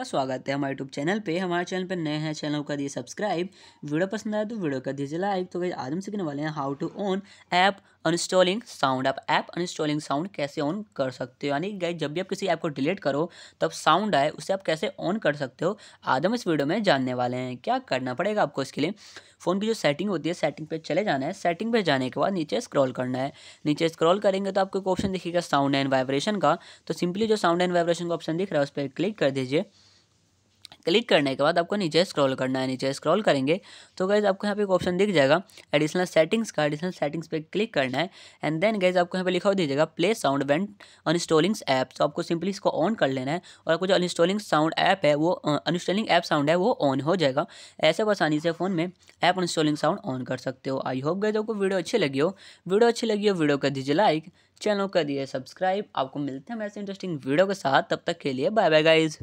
आपका स्वागत है हमारे यूट्यूब चैनल पे हमारे चैनल पे नए हैं चैनल कर दिए सब्सक्राइब वीडियो पसंद आए तो वीडियो कर दीजिए लाइक तो गई आज हम सीखने वाले हैं how to on app uninstalling sound आप ऐप अनस्टॉलिंग साउंड कैसे ऑन कर सकते हो यानी गई जब भी आप किसी ऐप को डिलीट करो तब साउंड आए उसे आप कैसे ऑन कर सकते हो आज हम इस वीडियो में जानने वाले हैं क्या करना पड़ेगा आपको इसके लिए फ़ोन की जो सेटिंग होती है सेटिंग पे चले जाना है सेटिंग पे जाने के बाद नीचे स्क्रॉल करना है नीचे स्क्रॉल करेंगे तो आपको एक ऑप्शन दिखेगा साउंड एंड वाइब्रेशन का तो सिंपली जो साउंड एंड वाइब्रेशन का ऑप्शन दिख रहा है उस पर क्लिक कर दीजिए क्लिक करने के बाद आपको नीचे स्क्रॉल करना है नीचे स्क्रॉल करेंगे तो गैज़ आपको यहाँ पे एक ऑप्शन दिख जाएगा एडिशनल सेटिंग्स का एडिशनल सेटिंग्स पे क्लिक करना है एंड देन गैज़ आपको यहाँ पे लिखा हो दीजिएगा play sound went uninstallings app तो आपको सिंपली इसको ऑन कर लेना है और आपको जो अनस्टॉलिंग साउंड ऐप है वो अनस्टॉलिंग ऐप साउंड है वो ऑन हो जाएगा ऐसे आप आसानी से फ़ोन में ऐप अनस्टॉलिंग साउंड ऑन कर सकते हो आई होप गए आपको वीडियो अच्छी लगी हो वीडियो अच्छी लगी हो वीडियो कर दीजिए लाइक चैनल कर दिए सब्सक्राइब आपको मिलते हैं ऐसे इंटरेस्टिंग वीडियो के साथ तब तक के लिए बाय बाय गाइज़